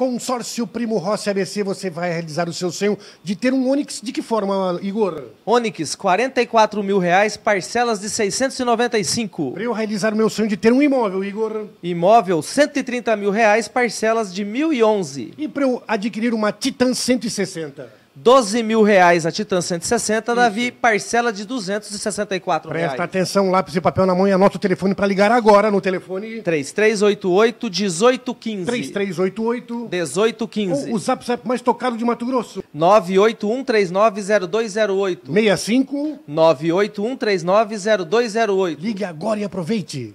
Consórcio Primo Rossi ABC, você vai realizar o seu sonho de ter um Onix de que forma, Igor? Onix, 44 mil reais, parcelas de 695. Para eu realizar o meu sonho de ter um imóvel, Igor? Imóvel, 130 mil reais, parcelas de 1.011. E para eu adquirir uma Titan 160? 12 mil reais a Titan 160, Isso. Davi, parcela de 264 Presta reais. Presta atenção, lápis e papel na mão e anota o telefone para ligar agora no telefone. 3388-1815. 3388-1815. O, o zap zap mais tocado de Mato Grosso. 981-390208. 65? 981-390208. Ligue agora e aproveite.